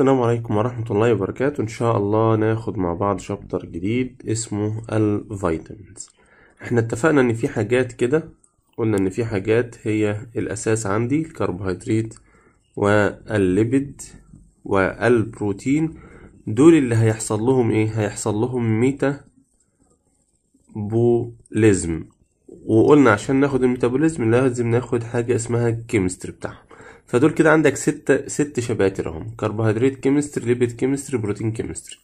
السلام عليكم ورحمة الله وبركاته إن شاء الله ناخد مع بعض شابتر جديد اسمه الفيتامينز احنا اتفقنا ان في حاجات كده قلنا ان في حاجات هي الاساس عندي الكربوهيدرات والليبيد والبروتين دول اللي هيحصل لهم ايه هيحصل لهم ميتا بوليزم وقلنا عشان ناخد الميتابوليزم لازم ناخد حاجة اسمها الكيمستري بتاعهم فدول كده عندك ست ست شباتر اهم كربوهيدرات كيمستري ليبيد كيمستري بروتين كيمستري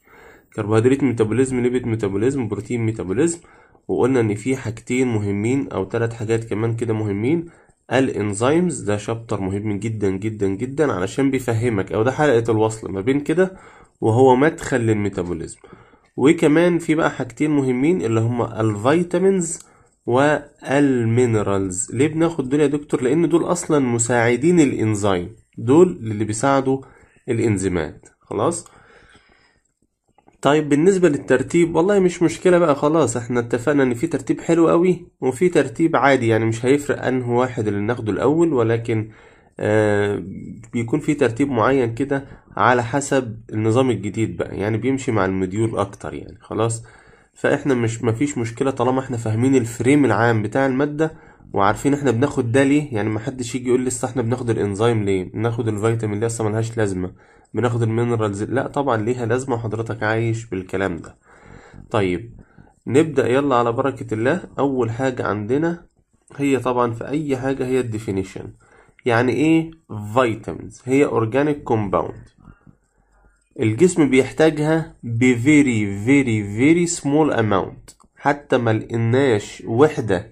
كربوهيدرات ميتابوليزم ليبيد ميتابوليزم بروتين ميتابوليزم وقلنا ان في حاجتين مهمين او تلات حاجات كمان كده مهمين الانزيمز ده شابتر مهم جدا جدا جدا علشان بيفهمك او ده حلقه الوصل ما بين كده وهو مدخل للميتابوليزم وكمان في بقى حاجتين مهمين اللي هما الفيتامينز والمينرالز ليه بناخد دول يا دكتور لان دول اصلا مساعدين الانزيم دول اللي بيساعدوا الانزيمات خلاص طيب بالنسبه للترتيب والله مش مشكله بقى خلاص احنا اتفقنا ان في ترتيب حلو قوي وفي ترتيب عادي يعني مش هيفرق انه واحد اللي ناخده الاول ولكن آه بيكون في ترتيب معين كده على حسب النظام الجديد بقى يعني بيمشي مع المديول اكتر يعني خلاص فاحنا مش مفيش مشكله طالما احنا فاهمين الفريم العام بتاع الماده وعارفين احنا بناخد ده ليه يعني ما حدش يجي يقول لي احنا بناخد الانزيم ليه بناخد الفيتامين ليه اصلا ملهاش لازمه بناخد المينرالز لا طبعا ليها لازمه وحضرتك عايش بالكلام ده طيب نبدا يلا على بركه الله اول حاجه عندنا هي طبعا في اي حاجه هي الديفينيشن يعني ايه فيتامينز هي اورجانيك كومباوند الجسم بيحتاجها ب very very very small amount حتى ما لقيناش وحدة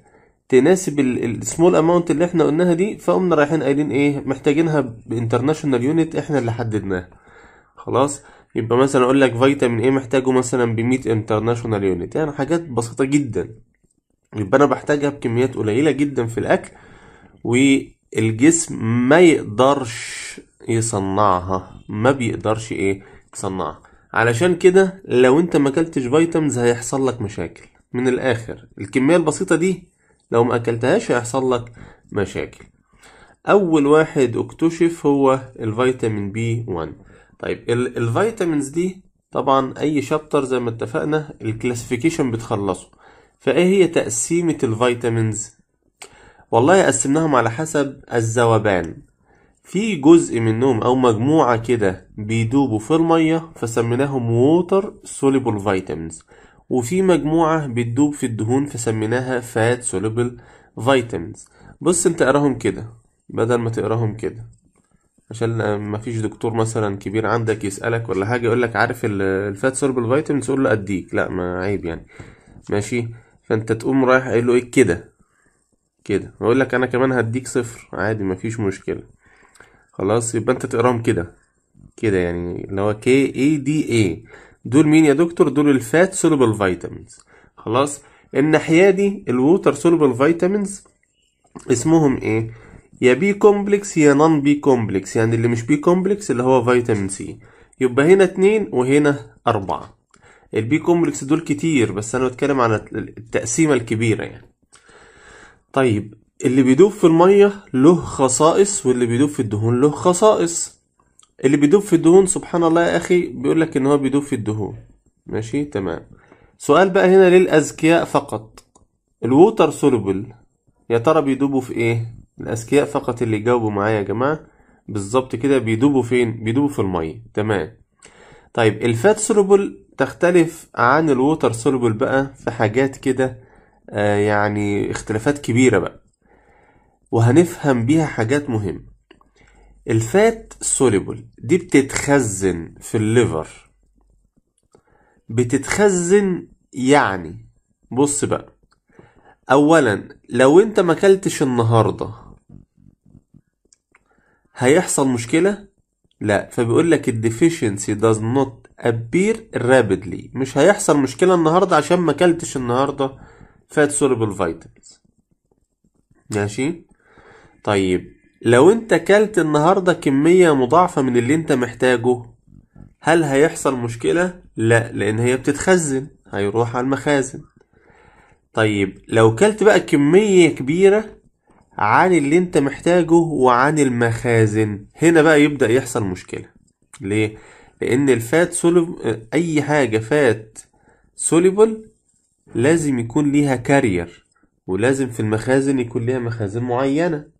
تناسب small اماونت اللي احنا قلناها دي فقمنا رايحين قايلين ايه محتاجينها بانترناشونال يونت احنا اللي حددناها خلاص يبقى مثلا اقول لك فيتامين ايه محتاجه مثلا ب 100 انترناشونال يونت يعني حاجات بسيطه جدا يبقى انا بحتاجها بكميات قليله جدا في الاكل والجسم ما يقدرش يصنعها ما بيقدرش ايه صنعه علشان كده لو انت ما اكلتش فيتامينز هيحصل لك مشاكل من الاخر الكميه البسيطه دي لو ما اكلتهاش هيحصل لك مشاكل اول واحد اكتشف هو الفيتامين بي 1 طيب الفيتامينز دي طبعا اي شابتر زي ما اتفقنا الكلاسيفيكيشن بتخلصه فايه هي تقسيمه الفيتامينز والله قسمناهم على حسب الذوبان في جزء منهم او مجموعة كده بيدوبوا في المية فسميناهم water soluble فيتامينز وفي مجموعة بتدوب في الدهون فسميناها فات soluble فيتامينز بص انت اقراهم كده بدل ما تقراهم كده عشان مفيش دكتور مثلا كبير عندك يسألك ولا حاجة يقولك عارف الفات soluble فيتامينز تقول له اديك لا ما عيب يعني ماشي فانت تقوم رايح قايل له ايه كده كده ويقول لك انا كمان هديك صفر عادي مفيش مشكله خلاص يبقى انت تقراهم كده كده يعني اللي هو كي اي دي اي دول مين يا دكتور دول الفات سولبل فيتامينز خلاص الناحيه دي الووتر سولبل فيتامينز اسمهم ايه يا بي كومبلكس يا نون بي كومبلكس يعني اللي مش بي كومبلكس اللي هو فيتامين سي يبقى هنا اتنين وهنا اربعة البي كومبلكس دول كتير بس انا بتكلم على التقسيمة الكبيرة يعني طيب اللي بيدوب في المية له خصائص واللي بيدوب في الدهون له خصائص اللي بيدوب في الدهون سبحان الله يا اخي بيقولك ان هو بيدوب في الدهون ماشي تمام سؤال بقى هنا للاذكياء فقط الووتر سولوبل يا ترى بيدوبوا في ايه الاذكياء فقط اللي جاوبوا معايا يا جماعه بالظبط كده بيدوبوا فين بيدوبوا في الميه تمام طيب الفات سولوبل تختلف عن الووتر سولوبل بقى في حاجات كده آه يعني اختلافات كبيره بقى وهنفهم بيها حاجات مهمة الفات سوليبل دي بتتخزن في الليفر بتتخزن يعني بص بقى اولا لو انت ما اكلتش النهارده هيحصل مشكله لا فبيقول لك الديفيشنسي does not appear rapidly مش هيحصل مشكله النهارده عشان ما اكلتش النهارده fat soluble vitamins ماشي طيب لو انت كلت النهاردة كمية مضاعفة من اللي انت محتاجه هل هيحصل مشكلة؟ لا لان هي بتتخزن هيروح على المخازن طيب لو كلت بقى كمية كبيرة عن اللي انت محتاجه وعن المخازن هنا بقى يبدأ يحصل مشكلة ليه؟ لان الفات سولب اي حاجة فات سوليبل لازم يكون ليها كارير ولازم في المخازن يكون ليها مخازن معينة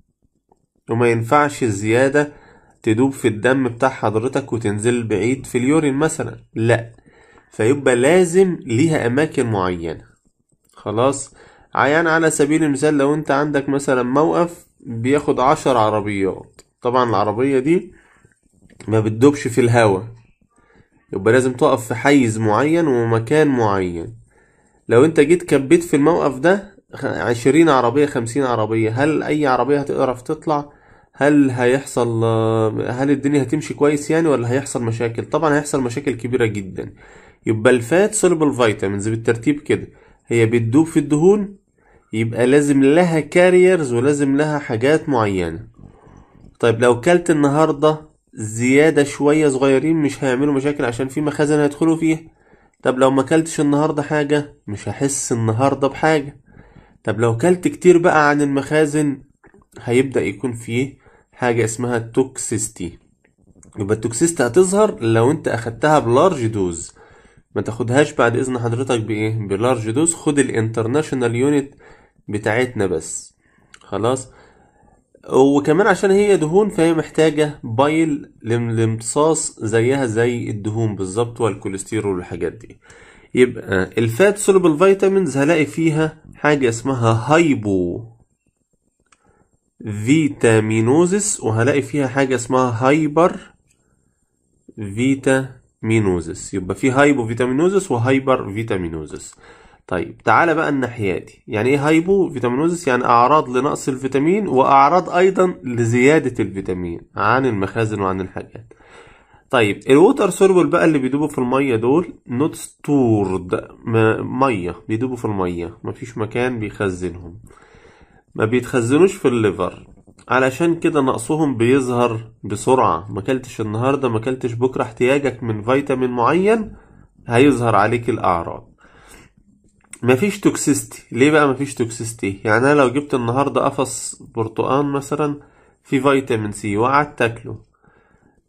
وما ينفعش الزيادة تدوب في الدم بتاع حضرتك وتنزل بعيد في اليورين مثلا لا فيبقى لازم ليها اماكن معينة خلاص عيان على سبيل المثال لو انت عندك مثلا موقف بياخد عشر عربيات طبعا العربية دي ما بتدوبش في الهوا يبقى لازم تقف في حيز معين ومكان معين لو انت جيت كبيت في الموقف ده عشرين عربية خمسين عربية هل أي عربية هتقرف تطلع هل هيحصل هل الدنيا هتمشي كويس يعني ولا هيحصل مشاكل طبعا هيحصل مشاكل كبيرة جدا يبقى الفات سولبل فيتامينز بالترتيب كده هي بتدوب في الدهون يبقى لازم لها كاريرز ولازم لها حاجات معينة طيب لو كلت النهاردة زيادة شوية صغيرين مش هيعملوا مشاكل عشان في مخازن هيدخلوا فيها طب لو ما كلتش النهاردة حاجة مش هحس النهاردة بحاجة طب لو كلت كتير بقى عن المخازن هيبدأ يكون فيه حاجة اسمها توكسيستي يبقى التوكسيستي هتظهر لو انت اخدتها بلارج دوز ما تاخدهاش بعد اذن حضرتك بايه بلارج دوز خد الانترناشونال يونت بتاعتنا بس خلاص وكمان عشان هي دهون فهي محتاجة بايل لامتصاص زيها زي الدهون بالظبط والكوليسترول والحاجات دي يبقى الفات سولبل فيتامينز هلاقي فيها حاجة اسمها هايبو فيتامينوزس وهلاقي فيها حاجة اسمها هايبر فيتامينوزس يبقى في هايبو فيتامينوزس وهايبر فيتامينوزس طيب تعالى بقى الناحية دي يعني ايه هايبو فيتامينوزس يعني اعراض لنقص الفيتامين واعراض ايضا لزيادة الفيتامين عن المخازن وعن الحاجات طيب الووتر سوربل بقى اللي بيدوبوا في الميه دول نوت ستورد ميه بيدوبوا في الميه مفيش مكان بيخزنهم ما بيتخزنوش في الليفر علشان كده نقصهم بيظهر بسرعة مكلتش النهاردة مكلتش بكرة احتياجك من فيتامين معين هيظهر عليك الأعراض مفيش توكسيستي ليه بقى مفيش توكسيستي يعني أنا لو جبت النهاردة قفص برتقان مثلا في فيتامين سي وقعدت تاكله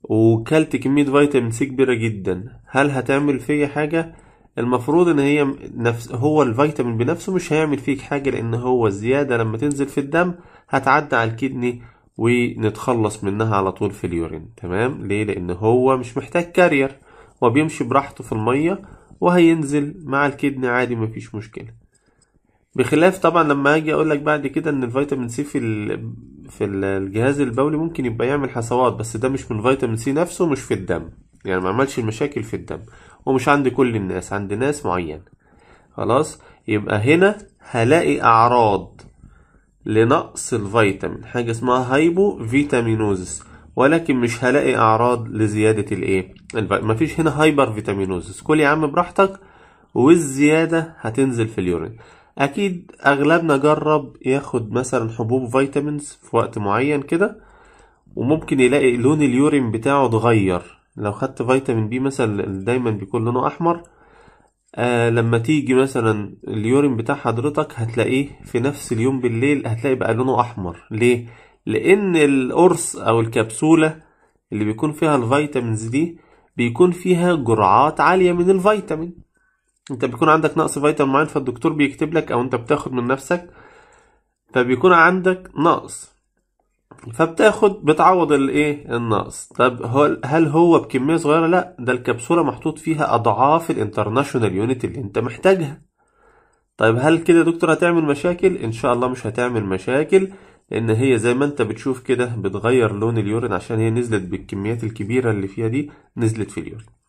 وكلت كمية فيتامين سي كبيرة جدا هل هتعمل فيا حاجة المفروض ان هي نفس هو الفيتامين بنفسه مش هيعمل فيك حاجة لان هو الزيادة لما تنزل في الدم هتعدي على الكدني ونتخلص منها على طول في اليورين تمام ليه لان هو مش محتاج كارير وبيمشي براحته في المية وهينزل مع الكدني عادي مفيش مشكلة بخلاف طبعا لما اجي اقول لك بعد كده ان الفيتامين سي في في الجهاز البولي ممكن يبقى يعمل حصوات بس ده مش من فيتامين سي نفسه مش في الدم يعني ما عملش المشاكل في الدم ومش عند كل الناس عند ناس معين خلاص يبقى هنا هلاقي اعراض لنقص الفيتامين حاجة اسمها هايبو فيتامينوزس ولكن مش هلاقي اعراض لزيادة الايه مفيش هنا هايبر فيتامينوزس كل يا عم براحتك والزيادة هتنزل في اليورين أكيد أغلبنا جرب ياخد مثلا حبوب فيتامينز في وقت معين كده وممكن يلاقي لون اليورين بتاعه اتغير لو خدت فيتامين بي مثلا دايما بيكون لونه أحمر آه لما تيجي مثلا اليورين بتاع حضرتك هتلاقيه في نفس اليوم بالليل هتلاقي بقى لونه أحمر ليه؟ لأن القرص أو الكبسولة اللي بيكون فيها الفيتامينز دي بيكون فيها جرعات عالية من الفيتامين انت بيكون عندك نقص فيتامين معين فالدكتور بيكتب لك او انت بتاخد من نفسك فبيكون عندك نقص فبتاخد بتعوض الايه النقص طب هل هو بكميه صغيره لا ده الكبسوله محطوط فيها اضعاف الانترناشونال يونت اللي انت محتاجها طيب هل كده يا دكتور هتعمل مشاكل ان شاء الله مش هتعمل مشاكل لان هي زي ما انت بتشوف كده بتغير لون اليورين عشان هي نزلت بالكميات الكبيره اللي فيها دي نزلت في اليورين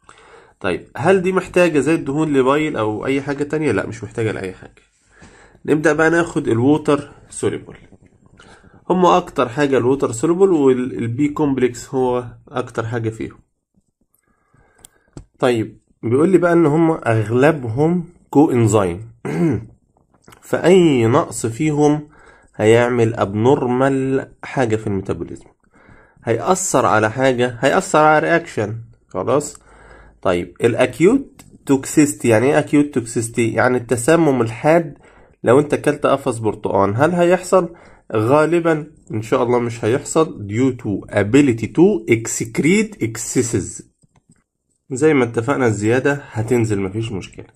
طيب هل دي محتاجة زي الدهون لبايل أو أي حاجة تانية؟ لا مش محتاجة لأي حاجة نبدأ بقى ناخد الووتر سوليبل هما أكتر حاجة الووتر سوليبل والبي كومبلكس هو أكتر حاجة فيهم طيب بيقول لي بقى إن هما أغلبهم كو إنزايم فأي نقص فيهم هيعمل أبنورمال حاجة في الميتابوليزم هيأثر على حاجة هيأثر على رياكشن خلاص طيب الاكيوت توكسيستي يعني ايه اكيوت توكسيستي يعني التسمم الحاد لو انت اكلت قفص برتقال هل هيحصل غالبا ان شاء الله مش هيحصل due to ability to excrete excesses زي ما اتفقنا الزياده هتنزل مفيش مشكله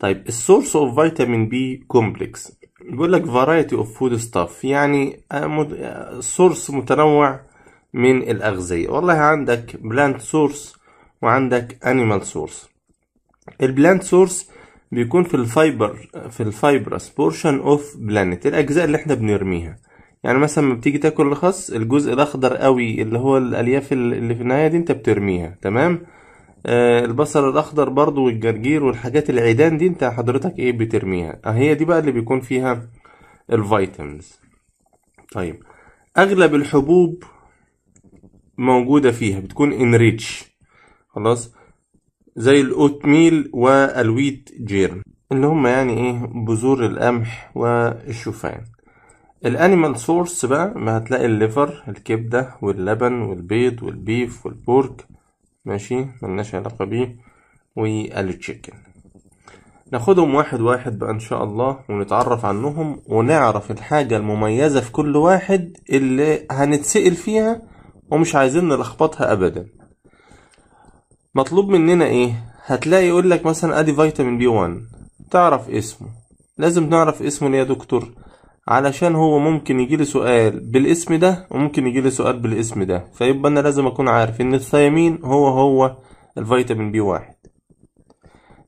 طيب السورس اوف فيتامين بي كومبلكس بيقول لك variety of food stuff يعني سورس متنوع من الاغذيه والله عندك بلانت سورس وعندك انيمال سورس البلانت سورس بيكون في الفايبر في الفايبرس بورشن اوف بلانت الاجزاء اللي احنا بنرميها يعني مثلا لما بتيجي تاكل الخس الجزء الاخضر قوي اللي هو الالياف اللي في النهايه دي انت بترميها تمام آه البصل الاخضر برضو والجرجير والحاجات العيدان دي انت حضرتك ايه بترميها آه، هي دي بقى اللي بيكون فيها الفيتامينز طيب اغلب الحبوب موجوده فيها بتكون انريتش خلاص زي الاوت ميل والويت جيرن اللي هم يعني ايه بذور القمح والشوفان الانيمال سورس بقى ما هتلاقي الليفر الكبده واللبن والبيض والبيف والبورك ماشي ملناش علاقه بيه والتشيكن ناخدهم واحد واحد بقى ان شاء الله ونتعرف عنهم ونعرف الحاجه المميزه في كل واحد اللي هنتسال فيها ومش عايزين نلخبطها ابدا مطلوب مننا ايه هتلاقي يقول لك مثلا ادي فيتامين بي 1 تعرف اسمه لازم نعرف اسمه ليه يا دكتور علشان هو ممكن يجيلي سؤال بالاسم ده وممكن يجيلي سؤال بالاسم ده فيبقى انا لازم اكون عارف ان الثيامين هو هو الفيتامين بي 1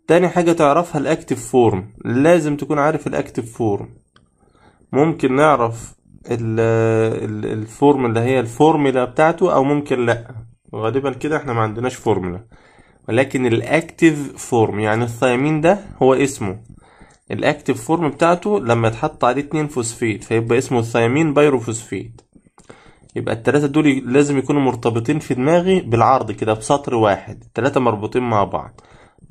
تاني حاجة تعرفها الاكتف فورم لازم تكون عارف الاكتف فورم ممكن نعرف الفورم اللي هي الفورميلا بتاعته او ممكن لا غالبا كده احنا ما عندناش فورمولا ولكن الاكتيف فورم يعني الثيامين ده هو اسمه الاكتيف فورم بتاعته لما يتحط عليه اتنين فوسفيت فيبقى اسمه الثيامين بايروفوسفيت يبقى التلاتة دول لازم يكونوا مرتبطين في دماغي بالعرض كده بسطر واحد التلاتة مربوطين مع بعض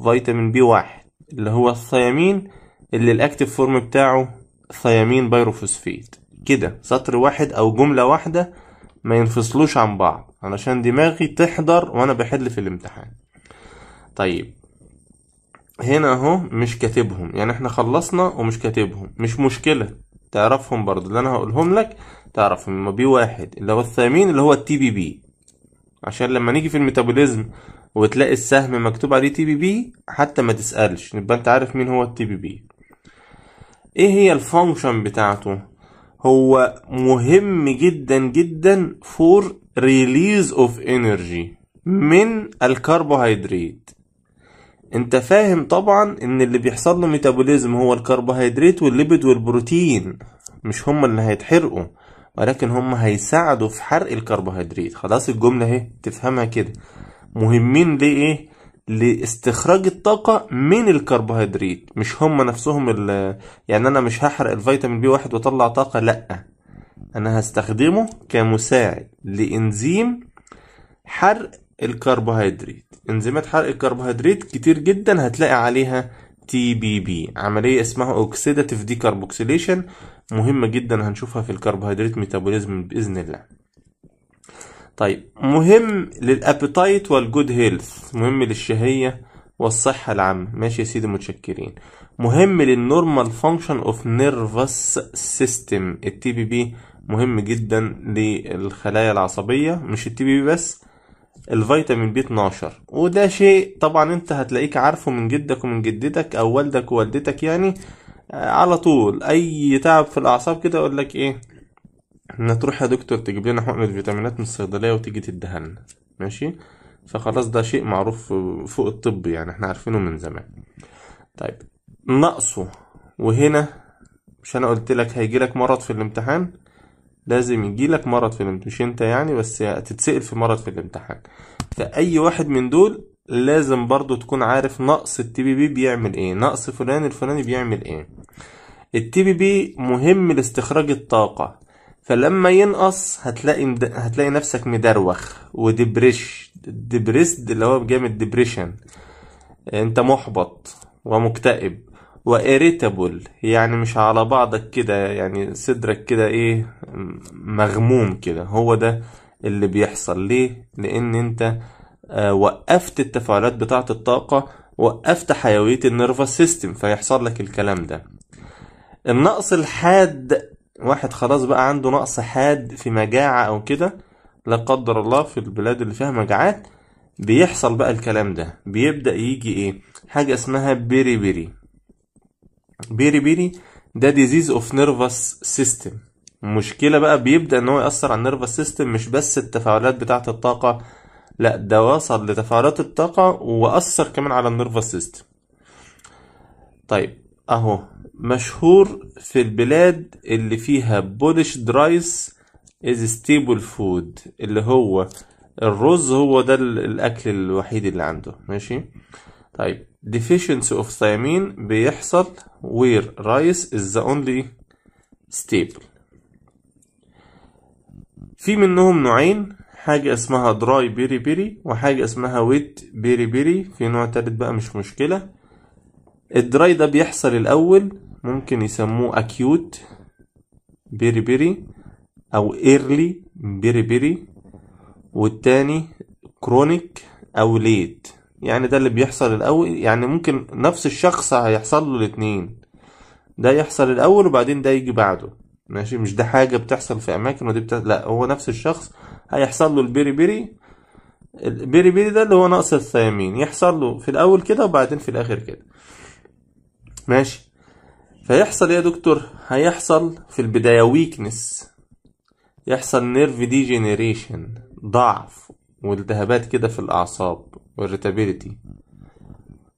فيتامين بي واحد اللي هو الثيامين اللي الاكتيف فورم بتاعه ثيامين بايروفوسفيت كده سطر واحد او جملة واحدة ما ينفصلوش عن بعض علشان دماغي تحضر وانا بحل في الامتحان طيب هنا اهو مش كاتبهم يعني احنا خلصنا ومش كاتبهم مش مشكلة تعرفهم برضو اللي انا هقولهم لك تعرفهم ما بي واحد اللي هو الثامين اللي هو التي بي بي عشان لما نيجي في الميتابوليزم وتلاقي السهم مكتوب عليه تي بي بي حتى ما تسألش يبقى انت عارف مين هو التي بي بي ايه هي الفانكشن بتاعته هو مهم جدا جدا فور ريليز اوف انرجي من الكربوهيدرات انت فاهم طبعا ان اللي بيحصل له ميتابوليزم هو الكربوهيدرات والليبيد والبروتين مش هما اللي هيتحرقوا ولكن هما هيساعدوا في حرق الكربوهيدرات خلاص الجملة اهي تفهمها كده مهمين ليه ايه؟ لاستخراج الطاقة من الكربوهيدرات مش هما نفسهم يعني انا مش هحرق الفيتامين بي واحد واطلع طاقة لأ أنا هستخدمه كمساعد لإنزيم حرق الكربوهيدرات إنزيمات حرق الكربوهيدرات كتير جدا هتلاقي عليها تي بي بي عملية اسمها أوكسيداتيف ديكربوكسيليشن مهمة جدا هنشوفها في الكربوهيدرات ميتابوليزم بإذن الله طيب مهم للأبيتايت والجود هيلث مهم للشهية والصحة العامة ماشي يا سيدي متشكرين مهم للنورمال فانكشن اوف نيرفس سيستم التي بي بي مهم جدا للخلايا العصبية مش التي بي بس الفيتامين بي 12 وده شيء طبعا انت هتلاقيك عارفه من جدك ومن جدتك او والدك ووالدتك يعني آه، على طول اي تعب في الاعصاب كده اقول لك ايه ان تروح يا دكتور تجيب لنا حقنه فيتامينات من الصيدليه وتيجي تديها لنا ماشي فخلاص ده شيء معروف فوق الطب يعني احنا عارفينه من زمان طيب نقصه وهنا مش انا قلت لك هيجي لك مرض في الامتحان لازم يجيلك مرض في الامتحان مش انت يعني بس هتتسأل في مرض في الامتحان فأي واحد من دول لازم برضو تكون عارف نقص التي بي بي بيعمل ايه نقص فلان الفلاني بيعمل ايه التي بي بي مهم لاستخراج الطاقة فلما ينقص هتلاقي مد... هتلاقي نفسك مدروخ وديبريش ديبريست اللي هو جامد ديبريشن انت محبط ومكتئب وإريتابل يعني مش على بعضك كده يعني صدرك كده إيه مغموم كده هو ده اللي بيحصل ليه لأن أنت آه، وقفت التفاعلات بتاعة الطاقة وقفت حيوية النيرفا سيستم فيحصل لك الكلام ده النقص الحاد واحد خلاص بقى عنده نقص حاد في مجاعة أو كده لا قدر الله في البلاد اللي فيها مجاعات بيحصل بقى الكلام ده بيبدأ يجي إيه حاجة اسمها بيري بيري بيري بيري ده ديزيز اوف نيرفس سيستم مشكلة بقى بيبدأ ان هو يأثر على النيرفس سيستم مش بس التفاعلات بتاعة الطاقة لا ده وصل لتفاعلات الطاقة وأثر كمان على النيرفس سيستم طيب اهو مشهور في البلاد اللي فيها بولش درايس از ستيبل فود اللي هو الرز هو ده الاكل الوحيد اللي عنده ماشي طيب deficiency of thiamine بيحصل where rice is the only staple في منهم نوعين حاجة اسمها dry بيري بيري وحاجة اسمها wet بيري بيري في نوع تالت بقى مش مشكلة الدراي ده بيحصل الأول ممكن يسموه أكيوت بيري بيري أو إيرلي بيري بيري والتاني كرونيك أو ليت يعني ده اللي بيحصل الاول يعني ممكن نفس الشخص هيحصل له الاتنين ده يحصل الاول وبعدين ده يجي بعده ماشي مش ده حاجه بتحصل في اماكن ودي بتحصل لا هو نفس الشخص هيحصل له البيري بيري البيري بيري ده اللي هو نقص الثيامين يحصل له في الاول كده وبعدين في الاخر كده ماشي فيحصل ايه يا دكتور هيحصل في البدايه ويكنس يحصل نيرف ديجينيريشن ضعف والتهابات كده في الاعصاب والريتابيلتي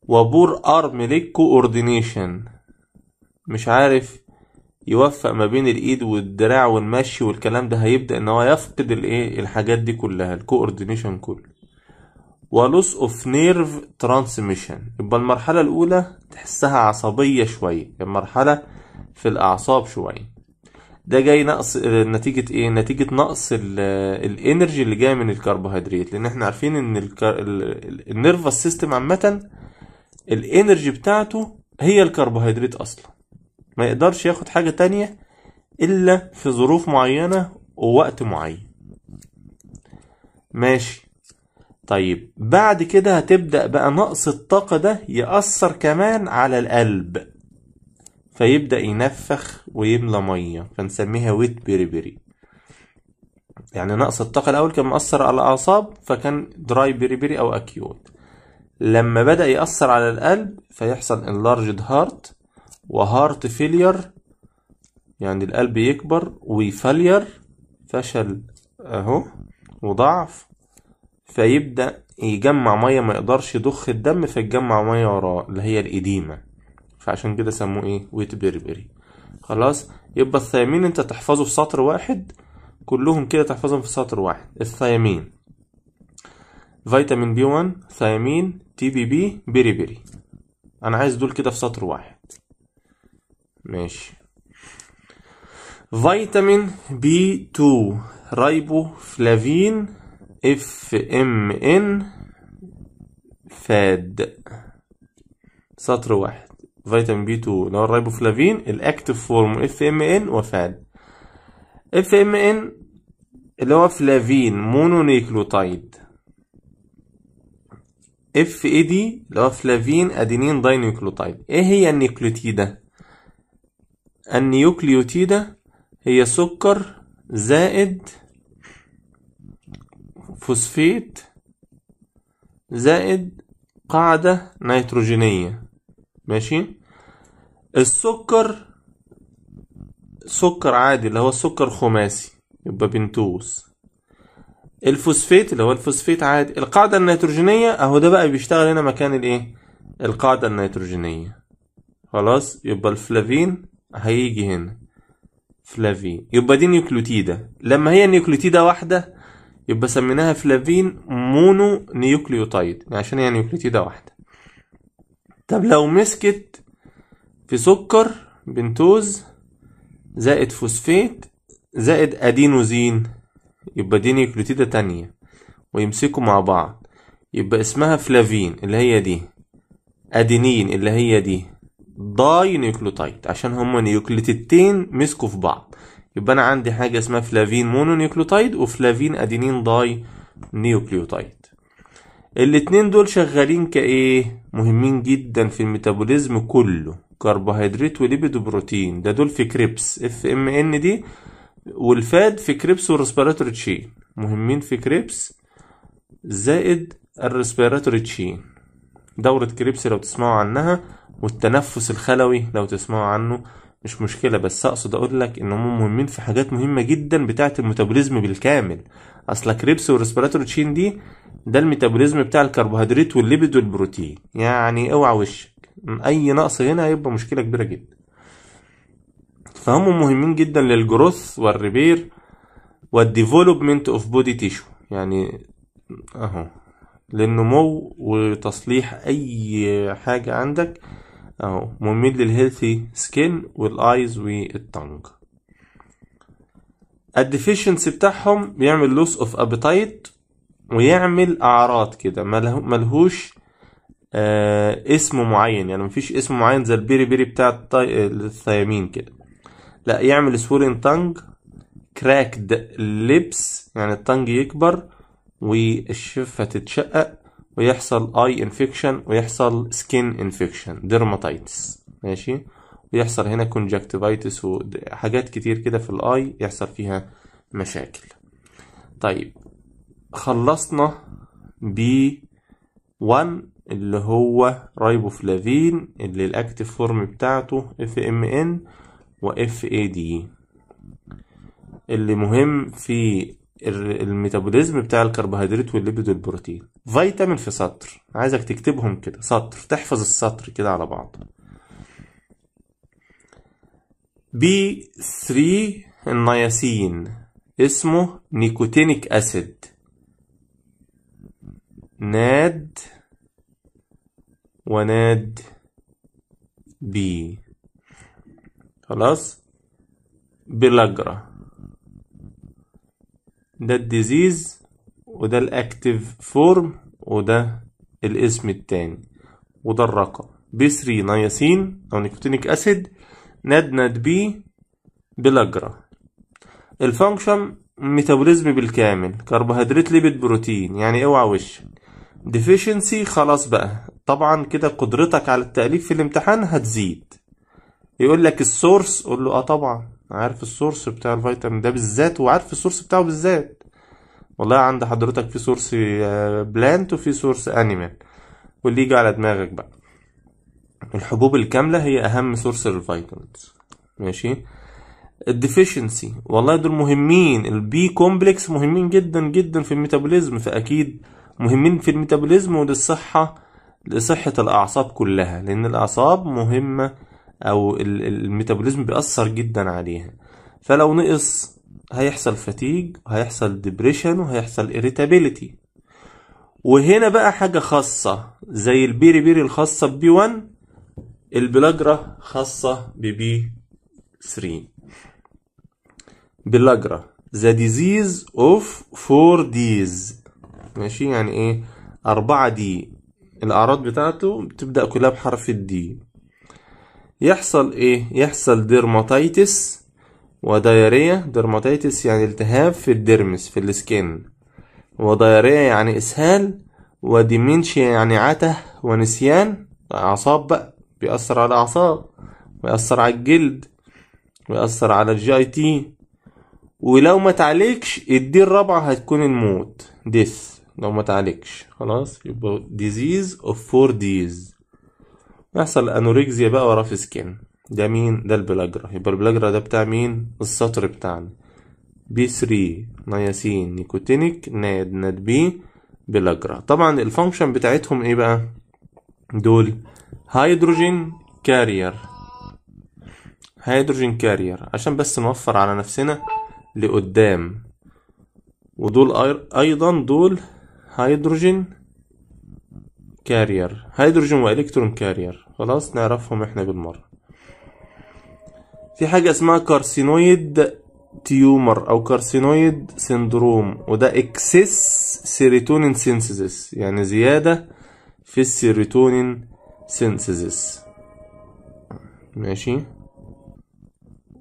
وبور ارم ميليكو اوردينيشن مش عارف يوفق ما بين الايد والدراع والمشي والكلام ده هيبدا ان هو يفقد الايه الحاجات دي كلها الكوردينيشن كله ولوس اوف نيرف ترانسميشن يبقى المرحله الاولى تحسها عصبيه شويه المرحله في الاعصاب شويه ده جاي نقص نتيجة ايه نتيجة نقص الانرجي اللي جاية من الكربوهيدرات لان احنا عارفين ان الكر... النيرفس سيستم عامة الانرجي بتاعته هي الكربوهيدرات اصلا ما يقدرش ياخد حاجة تانية الا في ظروف معينة ووقت معين ماشي طيب بعد كده هتبدأ بقى نقص الطاقة ده يأثر كمان على القلب فيبدأ ينفخ ويملى مية فنسميها ويت بيريبيري يعني نقص الطاقة الأول كان مأثر على الأعصاب فكان دراي بيريبيري أو أكيوت لما بدأ يأثر على القلب فيحصل enlarged heart وهارت فيلير يعني القلب يكبر ويفلير فشل أهو وضعف فيبدأ يجمع مية ما يقدرش يضخ الدم فيتجمع مية وراه اللي هي الإديمة فعشان كده سموه ايه ويت بيربري خلاص يبقى الثيامين انت تحفظه في سطر واحد كلهم كده تحفظهم في سطر واحد الثيامين فيتامين بي 1 ثيامين تي بي بي بيري انا عايز دول كده في سطر واحد ماشي فيتامين بي 2 ريبوفلافين فلافين اف ام ان فاد سطر واحد فيتامين بي 2 اللي هو الريبوفلافين الاكتف فورم اف ام ان وفاد اف ام ان اللي هو فلافين مونونيكلوتايد اف اي دي اللي هو فلافين ادينين داينيكلوتايد ايه هي النيوكليوتيدا النيوكليوتيدة هي سكر زائد فوسفيت زائد قاعدة نيتروجينية ماشي السكر سكر عادي اللي هو السكر خماسي يبقى بنتوز الفوسفيت اللي هو الفوسفيت عادي القاعدة النيتروجينية اهو ده بقى بيشتغل هنا مكان الايه القاعدة النيتروجينية خلاص يبقى الفلافين هيجي هنا فلافين يبقى دي نيوكليوتيدا لما هي نيوكليوتيدا واحدة يبقى سميناها فلافين مونو نيوكليوتايد يعني عشان هي نيوكليوتيدا واحدة طب لو مسكت في سكر بنتوز زائد فوسفات زائد ادينوزين يبقى دي نيوكليوتيدة تانية ويمسكوا مع بعض يبقى اسمها فلافين اللي هي دي ادينين اللي هي دي داي نيوكليوتايد عشان هما نيوكليوتيدتين مسكوا في بعض يبقى انا عندي حاجه اسمها فلافين مونو نيوكليوتايد وفلافين ادينين داي نيوكليوتايد الاتنين دول شغالين كايه مهمين جدا في الميتابوليزم كله كربوهيدرات وليبيد وبروتين ده دول في كريبس اف ام ان دي والفاد في كريبس والريسبيراتوري تشين مهمين في كريبس زائد الريسبيراتوري تشين دورة كريبس لو تسمعوا عنها والتنفس الخلوي لو تسمعوا عنه مش مشكلة بس أقصد أقول لك إن مهمين في حاجات مهمة جدا بتاعة الميتابوليزم بالكامل أصل كريبس والريسبيراتوري تشين دي ده الميتابوليزم بتاع الكربوهيدرات والليبيد والبروتين يعني اوعى وشك اي نقص هنا هيبقى مشكله كبيره جدا فهم مهمين جدا للجروث والريبير والديفلوبمنت اوف بودي تيشو يعني اهو للنمو وتصليح اي حاجه عندك اهو مهمين للهيلثي سكين والايز والتانج الديفيشنسي بتاعهم بيعمل لوس اوف ابيتايت ويعمل اعراض كده ملهوش آه اسم معين يعني مفيش اسم معين زي البيري بيري بتاع الثيامين كده لا يعمل سولين تانج كراكد لبس يعني التانج يكبر والشفه تتشقق ويحصل اي انفكشن ويحصل سكين انفكشن ديرماتيتس ماشي ويحصل هنا كونجكتيفايتس وحاجات كتير كده في الاي يحصل فيها مشاكل طيب خلصنا ب 1 اللي هو ريبوفلافين اللي الاكتف فورم بتاعته اف ام ان واف اي دي اللي مهم في الميتابوليزم بتاع الكربوهيدرات والليبيد والبروتين فيتامين في سطر عايزك تكتبهم كده سطر تحفظ السطر كده على بعض بي 3 النياسين اسمه نيكوتينيك اسيد ناد وناد بي خلاص بلاجرا ده الديزيز وده الاكتيف فورم وده الاسم التاني وده الرقم بي 3 نياسين او نيكوتينيك اسيد ناد ناد بي بلاجرا الفانكشن ميتابوليزم بالكامل كربوهيدرات ليبيد بروتين يعني اوعى وشك deficiency خلاص بقى طبعا كده قدرتك على التأليف في الامتحان هتزيد يقول لك السورس قول له اه طبعا عارف السورس بتاع الفيتامين ده بالذات وعارف السورس بتاعه بالذات والله عند حضرتك في سورس بلانت آه، وفي سورس انيمال واللي يجي على دماغك بقى الحبوب الكاملة هي أهم سورس للفيتامينز ماشي الديفيشنسي والله دول مهمين البي كومبلكس مهمين جدا جدا في الميتابوليزم فأكيد مهمين في الميتابوليزم وللصحة لصحة الأعصاب كلها لأن الأعصاب مهمة أو الميتابوليزم بيأثر جدا عليها فلو نقص هيحصل فتيج وهيحصل ديبريشن وهيحصل إريتابيليتي وهنا بقى حاجة خاصة زي البيري بيري الخاصة ببي 1 البلاجرا خاصة ببي 3 بلاجرا the disease of فور ديز ماشي يعني ايه أربعة دي الأعراض بتاعته بتبدأ كلها بحرف الدي يحصل ايه يحصل ديرماتيتس وديارية ديرماتيتس يعني التهاب في الديرمس في السكين وديارية يعني إسهال وديمنشيا يعني عته ونسيان أعصاب بقى بيأثر على الأعصاب ويأثر على الجلد ويأثر على الجي تي ولو ما تعالجش الدي الرابعة هتكون الموت ديث لو ما تعالجش خلاص يبقى disease of فور D's يحصل انوريكزيا بقى وراه في سكين ده مين ده البلاجرا يبقى البلاجرا ده بتاع مين السطر بتاعنا بي 3 نياسين نيكوتينيك ناد ناد بي بلاجرا طبعا الفانكشن بتاعتهم ايه بقى دول هيدروجين كارير هيدروجين كارير عشان بس نوفر على نفسنا لقدام ودول ايضا دول هيدروجين كارير هيدروجين والكترون كارير خلاص نعرفهم احنا بالمرة في حاجة اسمها كارسينويد تيومر او كارسينويد سندروم وده اكسس سيروتونين سينسيزيس يعني زيادة في السيروتونين سينسيزيس ماشي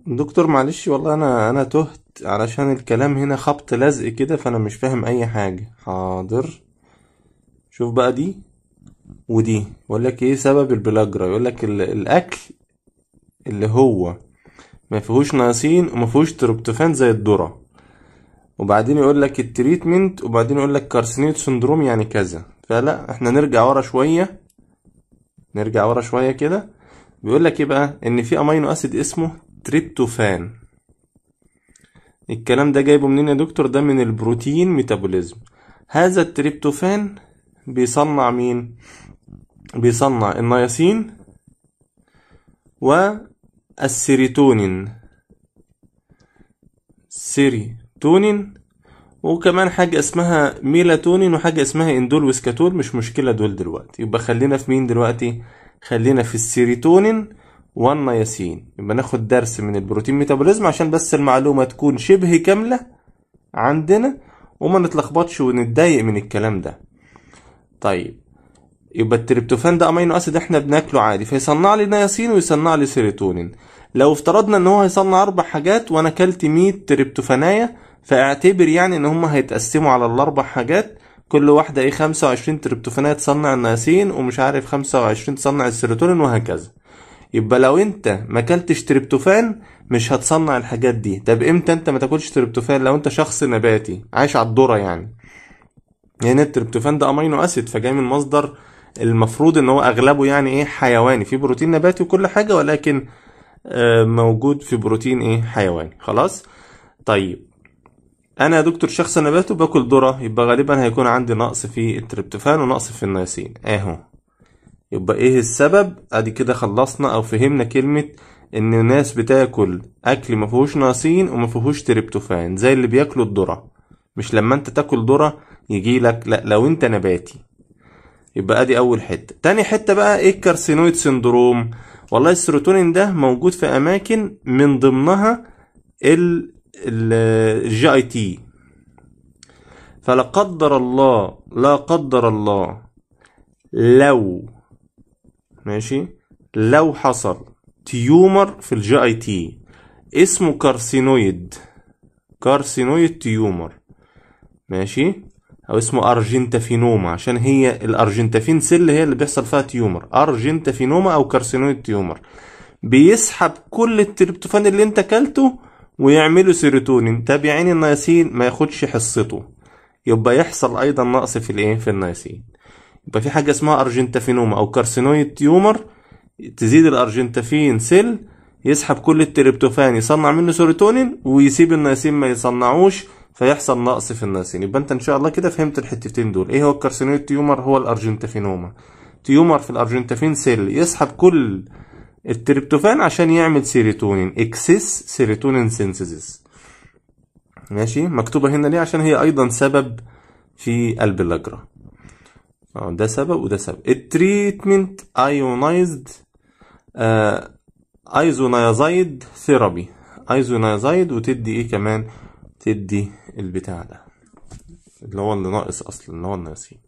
دكتور معلش والله انا انا تهت علشان الكلام هنا خبط لزق كده فانا مش فاهم اي حاجة حاضر شوف بقى دي ودي يقول لك ايه سبب البلاجرا يقول لك الاكل اللي هو ما فيهوش ناسين وما فيهوش تروبتوفان زي الذره وبعدين يقول لك التريتمنت وبعدين يقول لك كارسينيت سندروم يعني كذا فلا احنا نرجع ورا شويه نرجع ورا شويه كده بيقول لك ايه بقى ان في امينو اسيد اسمه تريبتوفان الكلام ده جايبه منين يا دكتور ده من البروتين ميتابوليزم هذا التريبتوفان بيصنع مين بيصنع النياسين والسيريتونين سيريتونين وكمان حاجة اسمها ميلاتونين وحاجة اسمها اندول وسكاتول مش مشكلة دول دلوقتي يبقى خلينا في مين دلوقتي خلينا في السيريتونين والنياسين يبقى ناخد درس من البروتين ميتابوليزم عشان بس المعلومة تكون شبه كاملة عندنا وما نتلخبطش ونتضايق من الكلام ده طيب يبقى التريبتوفان ده امينو اسيد احنا بناكله عادي فيصنع لي نياسين ويصنع لي سيروتونين لو افترضنا ان هو هيصنع اربع حاجات وانا اكلت 100 تريبتوفانايه فاعتبر يعني ان هم هيتقسموا على الاربع حاجات كل واحده ايه 25 تريبتوفانايه تصنع النياسين ومش عارف 25 تصنع السيروتونين وهكذا يبقى لو انت ما اكلتش تريبتوفان مش هتصنع الحاجات دي طب امتى انت ما تاكلش تريبتوفان لو انت شخص نباتي عايش على الذره يعني لان يعني التريبتوفان ده امينو اسيد فجاي من مصدر المفروض ان هو اغلبه يعني ايه حيواني في بروتين نباتي وكل حاجه ولكن آه، موجود في بروتين ايه حيواني خلاص طيب انا يا دكتور شخص نباتي باكل ذره يبقى غالبا هيكون عندي نقص في التريبتوفان ونقص في النياسين اهو يبقى ايه السبب ادي كده خلصنا او فهمنا كلمة ان الناس بتاكل اكل ما فيهوش ناصين وما فيهوش تريبتوفان زي اللي بياكلوا الذرة مش لما انت تاكل ذرة يجي لك لا لو انت نباتي يبقى ادي اول حتة تاني حتة بقى ايه الكارسينويد سندروم والله السيروتونين ده موجود في اماكن من ضمنها ال الجي اي تي فلا قدر الله لا قدر الله لو ماشي لو حصل تيومر في الجي اي تي اسمه كارسينويد كارسينويد تيومر ماشي او اسمه ارجنتافينوما عشان هي الارجنتافين سيل هي اللي بيحصل فيها تيومر ارجنتافينوما او كارسينويد تيومر بيسحب كل التريبتوفان اللي انت كلته ويعمله سيروتونين طب يا عيني النياسين ما ياخدش حصته يبقى يحصل ايضا نقص في الايه في النياسين يبقى في حاجه اسمها ارجنتافينوما او كارسينويد تيومر تزيد الارجنتافين سيل يسحب كل التريبتوفان يصنع منه سيروتونين ويسيب الناسين ما يصنعوش فيحصل نقص في الناسين يبقى انت ان شاء الله كده فهمت الحتتين دول ايه هو الكارسينويد تيومر هو الارجنتافينوما تيومر في الارجنتافين سيل يسحب كل التريبتوفان عشان يعمل سيروتونين اكسس سيروتونين سينثيسيس ماشي مكتوبه هنا ليه عشان هي ايضا سبب في قلب اللاجرا آه، ده سبب وده سبب التريتمنت ايونايزد ايزونيازايد ثيرابي ايزونيازايد وتدي ايه كمان تدي البتاع ده اللي هو اللي ناقص اصلا اللي هو النياسين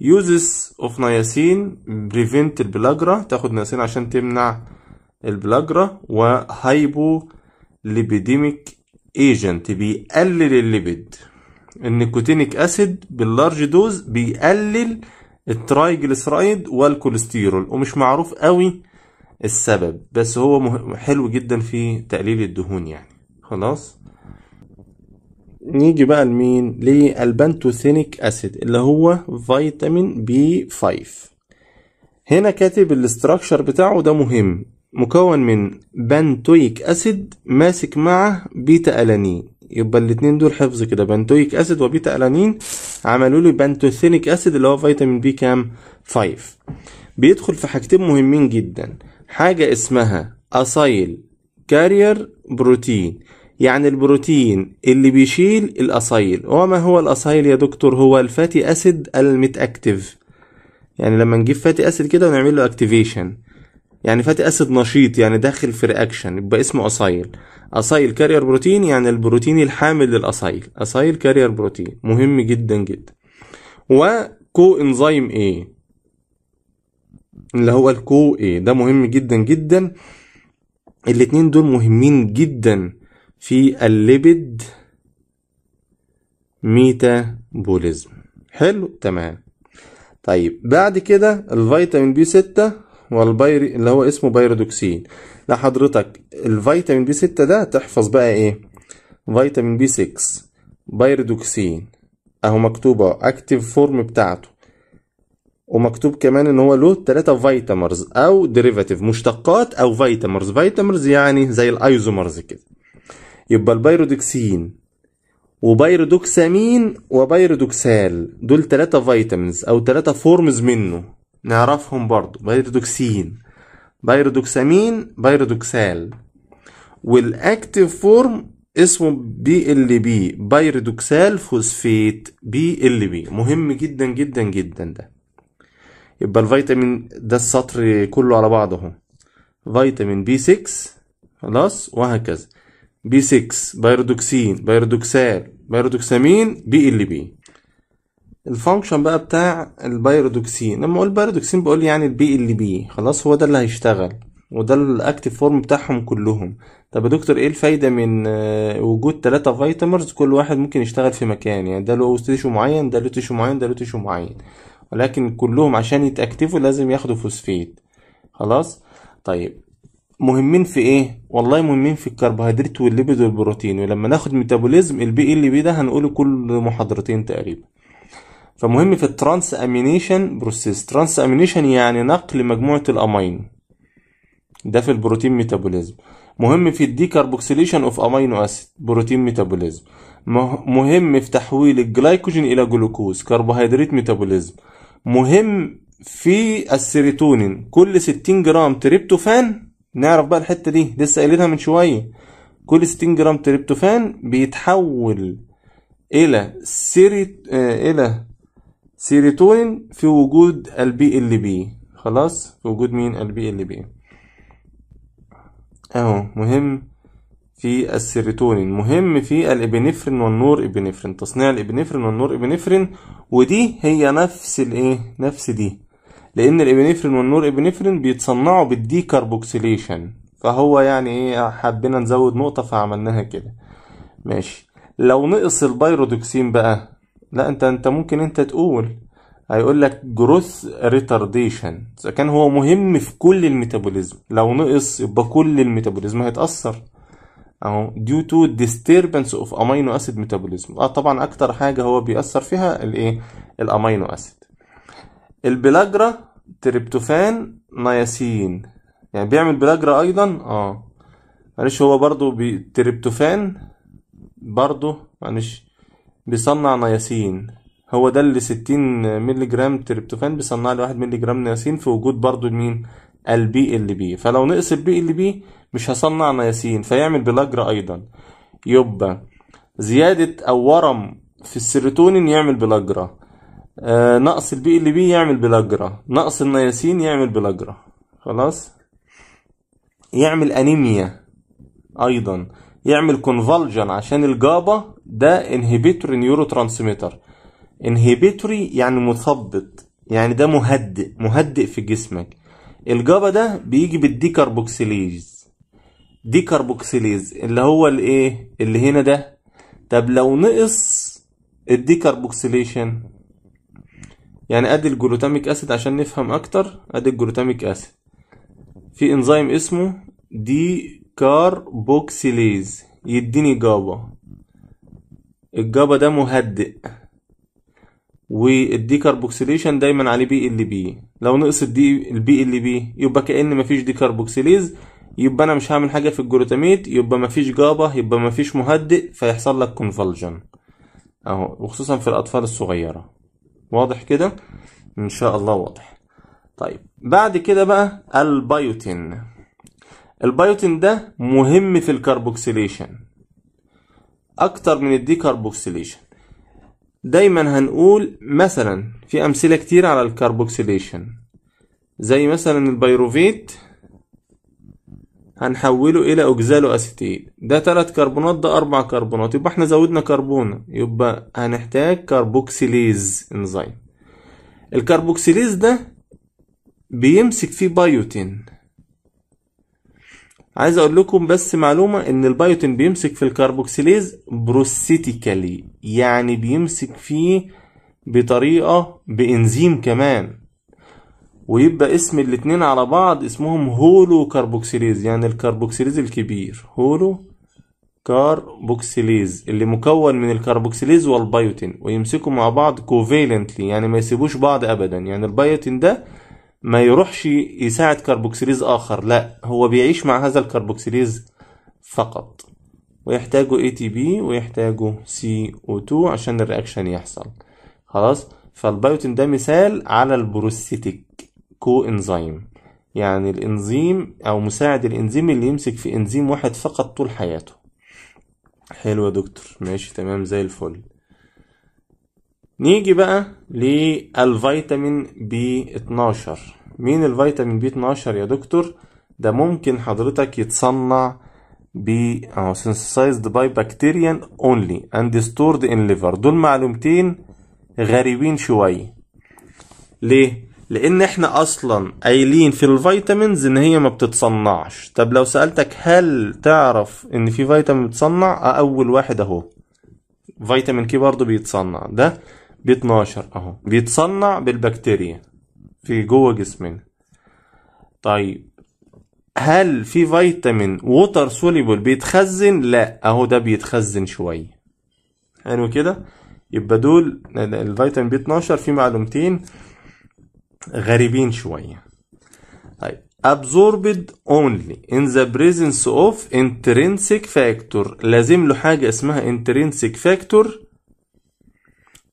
يوزس اوف نياسين بريفنت البلاجرا تاخد نياسين عشان تمنع البلاجرا وهايبو ليبيديميك ايجنت بيقلل الليبيد النيكوتينيك اسيد باللارج دوز بيقلل الترايجلسرايد والكوليسترول ومش معروف قوي السبب بس هو حلو جدا في تقليل الدهون يعني خلاص نيجي بقى لمين للبنتوثينيك اسيد اللي هو فيتامين بي 5 هنا كاتب الاستراكشر بتاعه ده مهم مكون من بنتويك اسيد ماسك معه بيتا الانين يبقى الاثنين دول حفظ كده بنتويك اسيد وبيتا الانين عملوا لي بنتوثينيك اسيد اللي هو فيتامين بي كام 5 بيدخل في حاجتين مهمين جدا حاجه اسمها اسايل كارير بروتين يعني البروتين اللي بيشيل الأصيل وما هو الأصيل يا دكتور هو الفاتي أسيد المتأكتف يعني لما نجيب فاتي أسيد كده ونعمل له أكتيفيشن يعني فاتي اسيد نشيط يعني داخل في رياكشن يبقى اسمه اصايل اصايل كارير بروتين يعني البروتين الحامل للاصايل اصايل كارير بروتين مهم جدا جدا وكو انزيم ايه اللي هو الكو ايه ده مهم جدا جدا الاتنين دول مهمين جدا في الليبيد ميتابوليزم حلو تمام طيب بعد كده الفيتامين بي 6 والبير اللي هو اسمه بيرودوكسين لا حضرتك الفيتامين بي 6 ده تحفظ بقى ايه فيتامين بي 6 بيرودوكسين اهو مكتوبه اكتيف فورم بتاعته ومكتوب كمان ان هو له ثلاثة فيتامرز او ديريفاتيف مشتقات او فيتامرز فيتامرز يعني زي الايزومرز كده يبقى البيرودوكسين وبيرودوكسامين وبيرودوكسال دول ثلاثة فيتامينز او ثلاثة فورمز منه نعرفهم برضو بايرودوكسين بايرودوكسامين بايرودوكسال والاكتيف فورم اسمه بي ال بي بايرودوكسال فوسفيت بي ال بي مهم جدا جدا جدا ده يبقى الفيتامين ده السطر كله على بعضه اهو فيتامين بي 6 خلاص وهكذا بي 6 بايرودوكسين بايرودوكسال بايرودوكسامين بي ال بي الفانكشن بقى بتاع البيرودوكسين لما اقول بيرودوكسين بقول يعني البي ال بي خلاص هو ده اللي هيشتغل وده الاكتيف فورم بتاعهم كلهم طب يا دكتور ايه الفايده من آه، وجود ثلاثة فيتامرز كل واحد ممكن يشتغل في مكان يعني ده له تيشو معين ده له تيشو معين ده له تيشو معين ولكن كلهم عشان يتاكتفوا لازم ياخدوا فوسفيت خلاص طيب مهمين في ايه والله مهمين في الكربوهيدرات والليبيد والبروتين ولما ناخد ميتابوليزم البي ال بي ده هنقوله كل محاضرتين تقريبا فمهم في الترانس امينيشن بروسيس ترانس امينيشن يعني نقل مجموعه الامين ده في البروتين ميتابوليزم مهم في الديكربوكسيليشن اوف امينو اسيد بروتين ميتابوليزم مهم في تحويل الجلايكوجين الى جلوكوز كربوهيدرات ميتابوليزم مهم في السيروتونين كل 60 جرام تريبتوفان نعرف بقى الحته دي لسه قايلينها من شويه كل 60 جرام تريبتوفان بيتحول الى سيري آه، الى سيروتونين في وجود البي ال بي خلاص في وجود مين البي ال بي اهو مهم في السيروتونين مهم في الابنفرين والنور ابنفرين تصنيع الابنفرين والنور ابنفرين ودي هي نفس الايه نفس دي لان الابنفرين والنور ابنفرين بيتصنعوا بالديكربوكسيليشن فهو يعني ايه حبينا نزود نقطه فعملناها كده ماشي لو نقص البيرودوكسين بقى لا انت انت ممكن انت تقول هيقول لك جروث ريتارديشن اذا كان هو مهم في كل الميتابوليزم لو نقص يبقى كل الميتابوليزم هيتاثر اهو ديو تو ديستربنس اوف امينو اسيد ميتابوليزم اه طبعا اكتر حاجه هو بيأثر فيها الايه الامينو اسيد البلاجرا تريبتوفان نياسين يعني بيعمل بلاجرا ايضا اه معلش هو برضو بي... تريبتوفان برضو معلش بيصنع نياسين هو ده اللي 60 مللي جرام تريبتوفان بيصنع لي 1 مللي جرام نياسين في وجود برضو مين البي ال بي فلو نقص البي ال بي مش هصنع نياسين فيعمل بلاجرا ايضا يبقى زيادة او ورم في السيروتونين يعمل بلاجرا آه نقص البي ال بي يعمل بلاجرا نقص النياسين يعمل بلاجرا خلاص يعمل انيميا ايضا يعمل كونفالجن عشان الجابا ده انهبيتوري نيورو ترانسميتر انهبيتوري يعني مثبط يعني ده مهدئ مهدئ في جسمك الجابا ده بيجي بالديكربوكسيليز ديكربوكسيليز اللي هو الايه اللي هنا ده طب لو نقص الديكربوكسيليشن يعني ادي الجلوتاميك اسيد عشان نفهم اكتر ادي الجلوتاميك اسيد في انزيم اسمه ديكاربوكسيليز يديني جابا الجابا ده مهدئ والديكربوكسيليشن دايما عليه بي ال بي لو نقص دي البي ال بي يبقى كأن مفيش ديكربوكسيليز يبقى انا مش هعمل حاجه في الجلوتاميت يبقى مفيش جابا يبقى مفيش مهدئ فيحصل لك كونفلجن اهو وخصوصا في الاطفال الصغيره واضح كده ان شاء الله واضح طيب بعد كده بقى البيوتين البيوتين ده مهم في الكربوكسيليشن اكتر من الديكربوكسيليشن دايما هنقول مثلا في امثله كتير على الكربوكسيليشن زي مثلا البيروفيت هنحوله الى اوكزالو اسيتيل ده تلات كربونات ده اربع كربونات يبقى احنا زودنا كربون يبقى هنحتاج كربوكسيليز انزيم الكربوكسيليز ده بيمسك فيه بايوتين عايز اقول لكم بس معلومه ان البايوتين بيمسك في الكربوكسيليز بروسيتيكالي يعني بيمسك فيه بطريقه بانزيم كمان ويبقى اسم الاتنين على بعض اسمهم هولو كربوكسيليز يعني الكربوكسيليز الكبير هولو كاربوكسيليز اللي مكون من الكربوكسيليز والبايوتين ويمسكوا مع بعض كوفيلنتلي يعني ما يسيبوش بعض ابدا يعني البايوتين ده ما يروحش يساعد كربوكسيليز اخر لا هو بيعيش مع هذا الكربوكسيليز فقط ويحتاجوا اي تي بي ويحتاجوا سي او 2 عشان الرياكشن يحصل خلاص فالبيوتين ده مثال على البروستيتيك كو انزيم يعني الانزيم او مساعد الانزيم اللي يمسك في انزيم واحد فقط طول حياته حلو يا دكتور ماشي تمام زي الفل نيجي بقى للفيتامين بي 12 مين الفيتامين بي 12 يا دكتور ده ممكن حضرتك يتصنع ب اهو synthesized by bacterian only and stored in liver دول معلومتين غريبين شويه ليه لان احنا اصلا قايلين في الفيتامينز ان هي ما بتتصنعش طب لو سالتك هل تعرف ان في فيتامين بتصنع اول واحد اهو فيتامين كي برضه بيتصنع ده ب 12 اهو بيتصنع بالبكتيريا في جوه جسمنا طيب هل في فيتامين ووتر سوليبل بيتخزن لا اهو ده بيتخزن شويه حلو كده يبقى دول الفيتامين بي 12 في معلومتين غريبين شويه طيب absorbed only in the presence of intrinsic factor لازم له حاجه اسمها intrinsic factor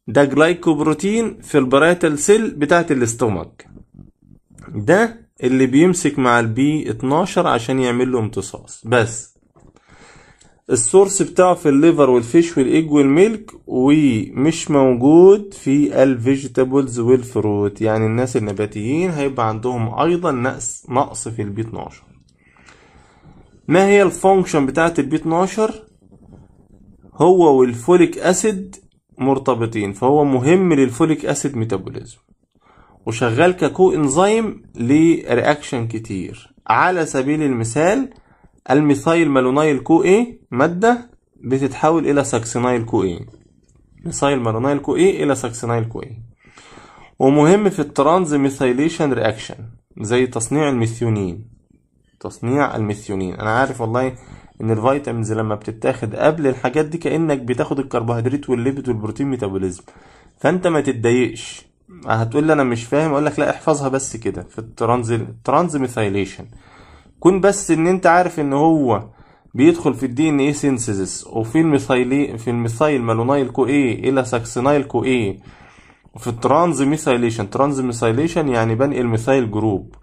ده جلايكوبروتين في البريتال سيل بتاعت الاستومك ده اللي بيمسك مع البي 12 عشان يعمل له امتصاص بس السورس بتاعه في الليفر والفيش والايج والميلك ومش موجود في الفيجيتابلز والفروت يعني الناس النباتيين هيبقى عندهم ايضا نقص نقص في البي 12 ما هي الفونكشن بتاعت البي 12 هو والفوليك اسيد مرتبطين فهو مهم للفوليك اسيد ميتابوليزم وشغال ككو انزيم لرياكشن كتير على سبيل المثال الميثايل مالونايل كو اي ماده بتتحول الى ساكسينايل كو اي ميثايل مالونايل كو اي الى ساكسينايل كو اي ومهم في الترانز ميثايليشن رياكشن زي تصنيع الميثيونين تصنيع الميثيونين انا عارف والله ان الفيتامينز لما بتتاخد قبل الحاجات دي كانك بتاخد الكربوهيدرات والليبيد والبروتين ميتابوليزم فانت ما تتضايقش هتقول لي انا مش فاهم اقول لك لا احفظها بس كده في الترانز الترانز ميثايليشن كون بس ان انت عارف ان هو بيدخل في الدي ان ايه سينثيسيس وفي الميثايل في الميثايل مالونايل كو ايه الى ساكسينايل كو ايه في الترانز ميثايليشن ترانز ميثايليشن يعني بنقل ميثايل جروب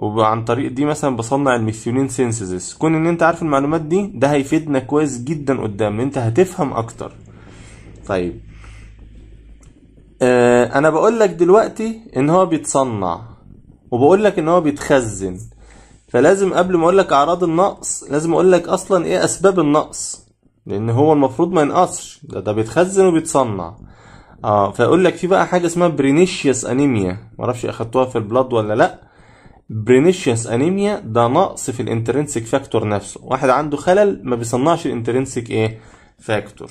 وعن طريق دي مثلا بصنع الميثيونين سينثيسيس كون ان انت عارف المعلومات دي ده هيفيدنا كويس جدا قدام انت هتفهم اكتر طيب آه انا بقول لك دلوقتي ان هو بيتصنع وبقول لك ان هو بيتخزن فلازم قبل ما اقول لك اعراض النقص لازم اقول لك اصلا ايه اسباب النقص لان هو المفروض ما ينقصش ده, ده بيتخزن وبيتصنع اه فاقول لك في بقى حاجه اسمها برينيشيس انيميا معرفش اخدتوها في البلاد ولا لا برينيشيس انيميا ده نقص في الانترنسيك فاكتور نفسه واحد عنده خلل ما بيصنعش الانترنسيك ايه فاكتور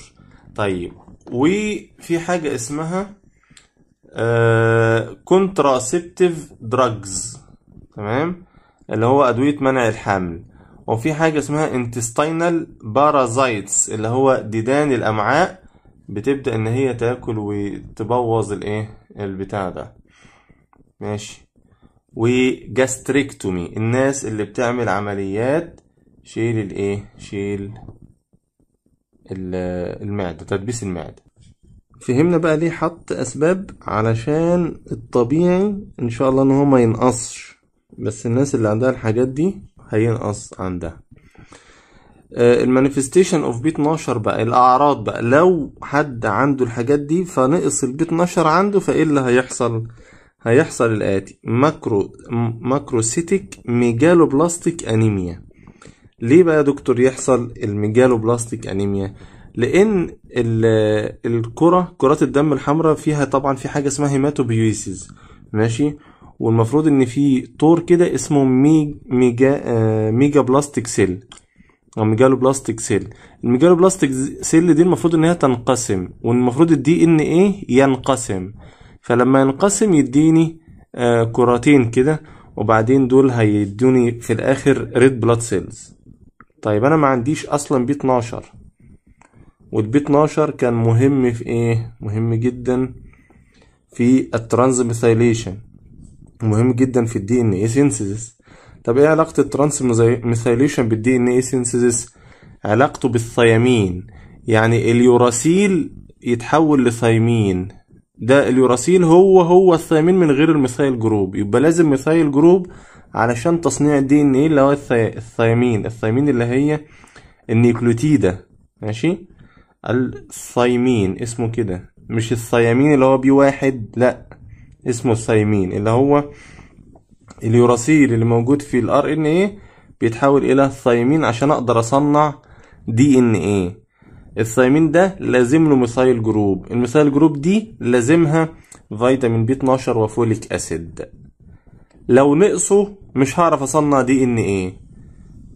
طيب وفي حاجه اسمها كونتراسبتيف آه، دراجز تمام اللي هو ادويه منع الحمل وفي حاجه اسمها انتستينال بارازايتس اللي هو ديدان الامعاء بتبدا ان هي تاكل وتبوظ الايه البتاع ده ماشي وجاستريكتومي الناس اللي بتعمل عمليات شيل الايه شيل المعدة تدبيس المعدة فهمنا بقى ليه حط اسباب علشان الطبيعي ان شاء الله ان هو ما ينقصش بس الناس اللي عندها الحاجات دي هينقص عندها آه، المانيفستيشن اوف بي 12 بقى الاعراض بقى لو حد عنده الحاجات دي فنقص البي 12 عنده فايه اللي هيحصل هيحصل الآتي ماكرو ماكروسيتيك ميجالوبلاستيك أنيميا ليه بقى يا دكتور يحصل الميجالوبلاستيك أنيميا لأن الكرة كرات الدم الحمراء فيها طبعا في حاجة اسمها هيماتوبيويسيز ماشي والمفروض ان في طور كده اسمه ميجا آه ميجا بلاستيك سيل او ميجالو بلاستيك سيل الميجالو بلاستيك سيل دي المفروض ان هي تنقسم والمفروض الدي ان ايه ينقسم فلما ينقسم يديني آه، كرتين كده وبعدين دول هيدوني في الاخر ريد بلاد سيلز طيب انا ما عنديش اصلا بي 12 والبي 12 كان مهم في ايه مهم جدا في الترانسميثيليشن مهم جدا في الدي ان اي سينثيسيس طب ايه علاقه الترانسميثيليشن بالدي ان اي سينثيسيس علاقته بالثيامين يعني اليوراسيل يتحول لثيمين ده اليوراسيل هو هو الثيامين من غير الميثايل جروب يبقى لازم ميثايل جروب علشان تصنيع الدي ان ايه اللي هو الثيامين الثيامين اللي هي النيكلوتيدا ماشي الثيمين اسمه كده مش الثيامين اللي هو بي واحد لا اسمه الثيمين اللي هو اليوراسيل اللي موجود في الار ان ايه بيتحول الى الثيمين عشان اقدر اصنع دي ان ايه الثيامين ده لازم له ميثايل جروب الميثايل جروب دي لازمها فيتامين بي 12 وفوليك اسيد لو نقصه مش هعرف اصنع دي ان ايه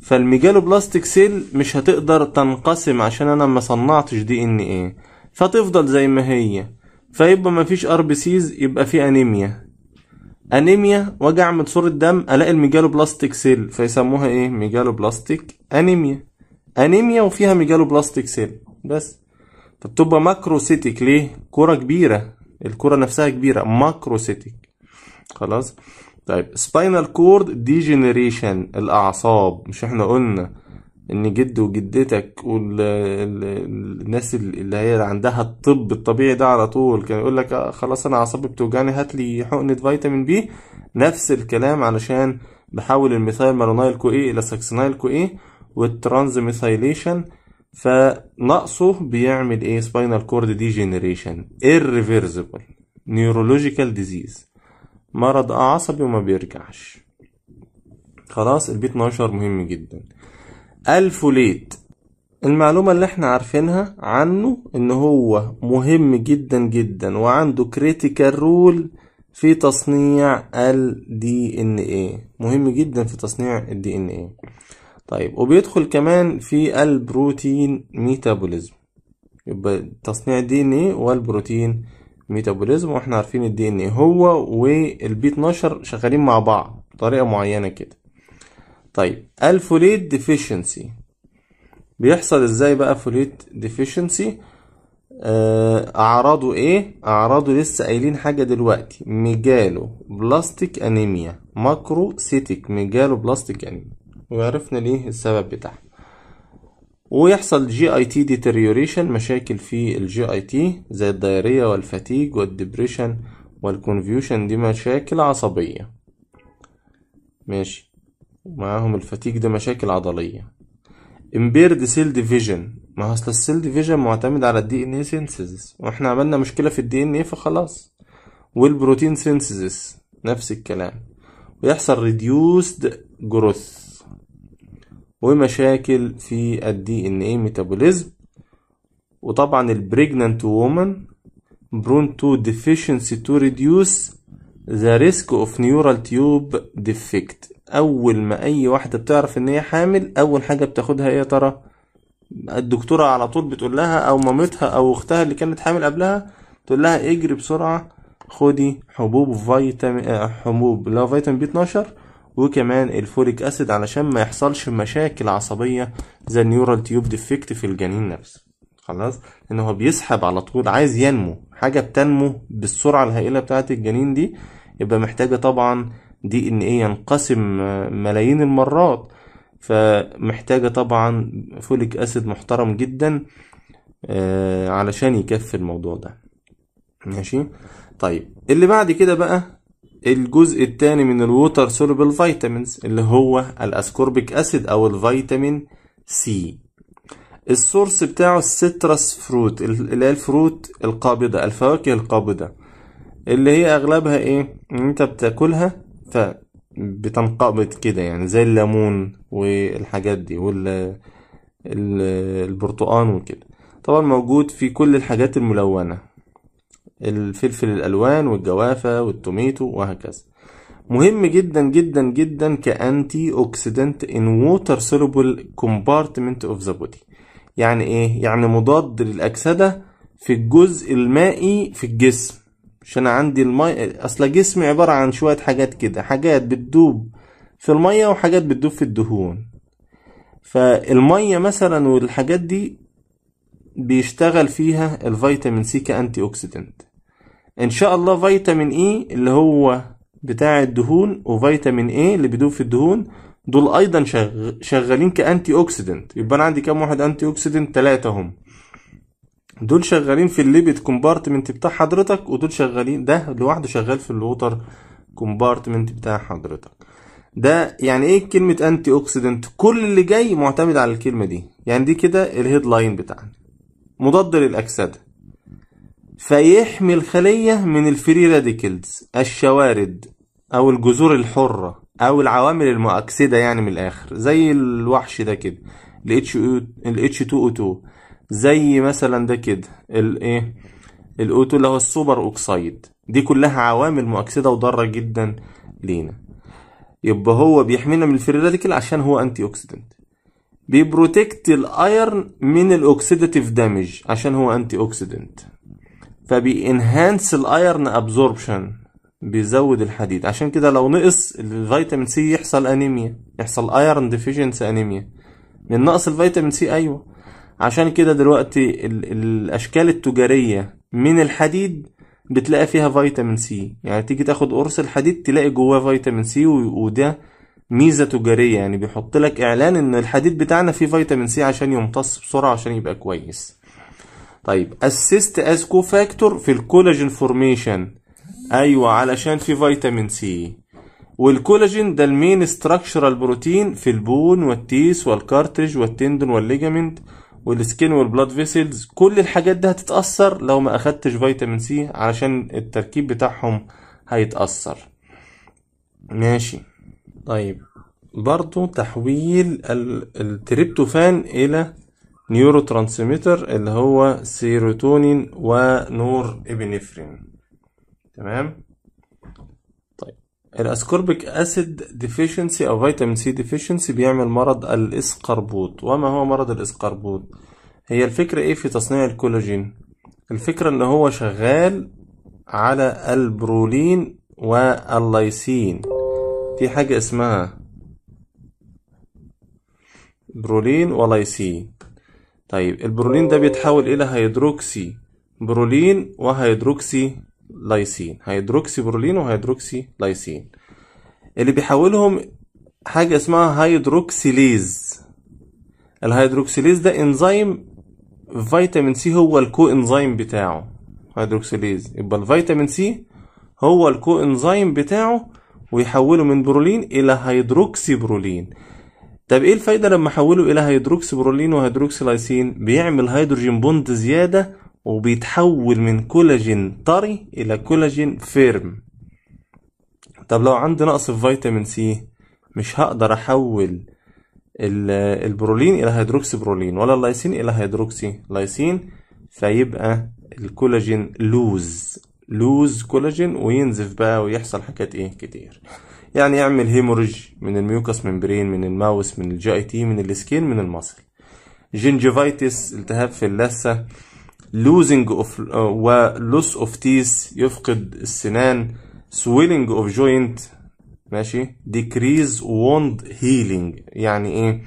فالميجالو بلاستيك سيل مش هتقدر تنقسم عشان انا ما صنعتش دي ان ايه فتفضل زي ما هي فيبقى مفيش ار بي سيز يبقى في انيميا انيميا وجع من صورة دم الاقي الميجالو بلاستيك سيل فيسموها ايه ميجالو بلاستيك انيميا انيميا وفيها ميجالو بلاستيك سيل بس فبتبقى ماكروسيتيك ليه كرة كبيرة الكرة نفسها كبيرة ماكروسيتيك خلاص طيب سباينال كورد ديجنريشن الاعصاب مش احنا قلنا ان جد وجدتك والناس اللي هي عندها الطب الطبيعي ده على طول كان يقول لك خلاص انا اعصابي بتوجعني هات لي حقنه فيتامين بي نفس الكلام علشان بحول الميثايل مالونايل كو اي الى ساكسينايل كو ايه والترانزميثايليشن فنقصه بيعمل ايه سباينال كورد ديجنريشن irreversible نيورولوجيكال ديزيز مرض عصبي وما بيرجعش خلاص البي 12 مهم جدا الفوليت المعلومة اللي احنا عارفينها عنه ان هو مهم جدا جدا وعنده كريتيكال رول في تصنيع ال ايه مهم جدا في تصنيع ال ايه طيب وبيدخل كمان في البروتين ميتابوليزم يبقى تصنيع الدي ان ايه والبروتين ميتابوليزم واحنا عارفين الدي ان ايه هو والبي 12 شغالين مع بعض بطريقه معينه كده طيب الفوليت ديفيشنسي بيحصل ازاي بقى فوليت ديفيشنسي آه، اعراضه ايه اعراضه لسه قايلين حاجه دلوقتي ميجالو بلاستيك انيميا ماكرو سيتيك ميجالو بلاستيك انيميا وعرفنا ليه السبب بتاعها ويحصل جي اي تي ديتريوريشن مشاكل في الجي اي تي زي الدايرية والفتيج والدبريشن والكونفيوشن دي مشاكل عصبية ماشي معاهم الفتيج ده مشاكل عضلية امبيرد سيل ديفيجن ما هو اصل السيل ديفيجن معتمد على الدي ان اي سينثيسيس واحنا عملنا مشكلة في الدي ان اي فخلاص والبروتين سينثيسيس نفس الكلام ويحصل ريديوسد جروث ومشاكل في الدي ان ايه ميتابوليزم وطبعا البريجنانت وومن برون تو deficiency تو ريديوس ذا ريسك اوف نيورال تيوب ديفكت اول ما اي واحده بتعرف ان هي حامل اول حاجه بتاخدها ايه يا ترى الدكتوره على طول بتقول لها او مامتها او اختها اللي كانت حامل قبلها تقول لها اجري بسرعه خدي حبوب فيتامين حبوب لا فيتامين بي 12 وكمان الفوليك اسيد علشان ما يحصلش مشاكل عصبيه زي النيورال تيوب ديفكت في الجنين نفسه خلاص ان هو بيسحب على طول عايز ينمو حاجه بتنمو بالسرعه الهائله بتاعت الجنين دي يبقى محتاجه طبعا دي ان ايه ينقسم ملايين المرات فمحتاجه طبعا فوليك اسيد محترم جدا آه، علشان يكفي الموضوع ده ماشي طيب اللي بعد كده بقى الجزء الثاني من الووتر سولوبل فيتامينز اللي هو الاسكوربيك اسيد او الفيتامين سي السورس بتاعه السترس فروت اللي هي الفروت القابضه الفواكه القابضه اللي هي اغلبها ايه ان انت بتاكلها ف بتنقبض كده يعني زي الليمون والحاجات دي وال البرتقان وكده طبعا موجود في كل الحاجات الملونه الفلفل الالوان والجوافه والتوميتو وهكذا مهم جدا جدا جدا كانتي اوكسيدنت ان ووتر سولوبل كومبارتمنت اوف ذا بودي يعني ايه يعني مضاد للاكسده في الجزء المائي في الجسم عشان عندي الماء اصل جسمي عباره عن شويه حاجات كده حاجات بتدوب في الميه وحاجات بتدوب في الدهون فالميه مثلا والحاجات دي بيشتغل فيها الفيتامين سي كانتي اوكسيدنت ان شاء الله فيتامين اي اللي هو بتاع الدهون وفيتامين اي اللي بيدوب في الدهون دول ايضا شغ... شغالين كانتي اوكسيدنت يبقى انا عندي كام واحد انتي اوكسيدنت ثلاثه هم دول شغالين في الليبيد كومبارتمنت بتاع حضرتك ودول شغالين ده لوحده شغال في الووتر كومبارتمنت بتاع حضرتك ده يعني ايه كلمة انتي اوكسيدنت كل اللي جاي معتمد على الكلمة دي يعني دي كده الهيد لاين بتاعنا مضاد للأكسدة فيحمي الخلية من الفري راديكلز الشوارد أو الجذور الحرة أو العوامل المؤكسدة يعني من الآخر زي الوحش ده كده ال H2O2 زي مثلا ده كده الايه الاوتو اللي هو السوبر اوكسايد دي كلها عوامل مؤكسده وضاره جدا لينا يبقى هو بيحمينا من الفري راديكال عشان هو انتي اوكسيدنت بيبروتكت الايرن من الاوكسيداتيف دامج عشان هو انتي اوكسيدنت فبينهانس الايرن ابزوربشن بيزود الحديد عشان كده لو نقص الفيتامين سي يحصل انيميا يحصل ايرن ديفيشنسي انيميا من نقص الفيتامين سي ايوه عشان كده دلوقتي ال الاشكال التجاريه من الحديد بتلاقي فيها فيتامين سي يعني تيجي تاخد قرص الحديد تلاقي جواه فيتامين سي وده ميزه تجاريه يعني بيحط لك اعلان ان الحديد بتاعنا فيه فيتامين سي عشان يمتص بسرعه عشان يبقى كويس طيب اسيست از كوفاكتور في الكولاجين فورميشن ايوه علشان في فيتامين سي والكولاجين ده المين ستراكشرال بروتين في البون والتيس والكارتج والتندون والليجامنت والسكين والبلاد فيسلز كل الحاجات دي هتتاثر لو ما اخدتش فيتامين سي علشان التركيب بتاعهم هيتاثر ماشي طيب برضو تحويل التريبتوفان الى نيورو ترانسميتر اللي هو سيروتونين ونور ابنفرين تمام طيب الاسكوربيك اسيد ديفيشنسي او فيتامين سي ديفيشنسي بيعمل مرض الاسقربوط وما هو مرض الاسقربوط هي الفكرة ايه في تصنيع الكولاجين الفكرة ان هو شغال على البرولين والليسين في حاجة اسمها برولين ولايسين طيب البرولين ده بيتحول إلى هيدروكسي برولين وهيدروكسي لايسين هيدروكسي برولين وهيدروكسي لايسين اللي بيحولهم حاجة اسمها هيدروكسيليز الهيدروكسيليز ده انزيم فيتامين سي هو الكو انزيم بتاعه هيدروكسيليز يبقى الفيتامين سي هو الكو انزيم بتاعه ويحوله من برولين الى هيدروكسي برولين طب ايه الفايده لما احوله الى هيدروكسي برولين وهيدروكسي لايسين بيعمل هيدروجين بوند زياده وبيتحول من كولاجين طري الى كولاجين فيرم طب لو عندي نقص في فيتامين سي مش هقدر احول البرولين الى هيدروكسي برولين ولا اللايسين الى هيدروكسي لايسين فيبقى الكولاجين لوز لوز كولاجين وينزف بقى ويحصل حاجات ايه كتير يعني يعمل هيمورج من الميوكس ممبرين من الماوس من الجي اي تي من السكين من الماسل جينجيفايتس التهاب في اللثه لوزنج اوف ولوس اوف تيس يفقد السنان سويلنج اوف جوينت ماشي ديكريز ووند هيلينج يعني ايه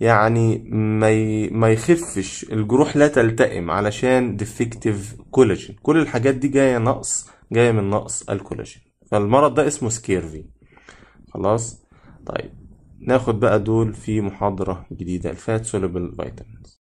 يعني ما ما يخفش الجروح لا تلتئم علشان ديفكتيف كولاجين كل الحاجات دي جايه نقص جايه من نقص الكولاجين فالمرض ده اسمه سكيرفي خلاص طيب ناخد بقى دول في محاضرة جديدة الفات سولوبل vitamins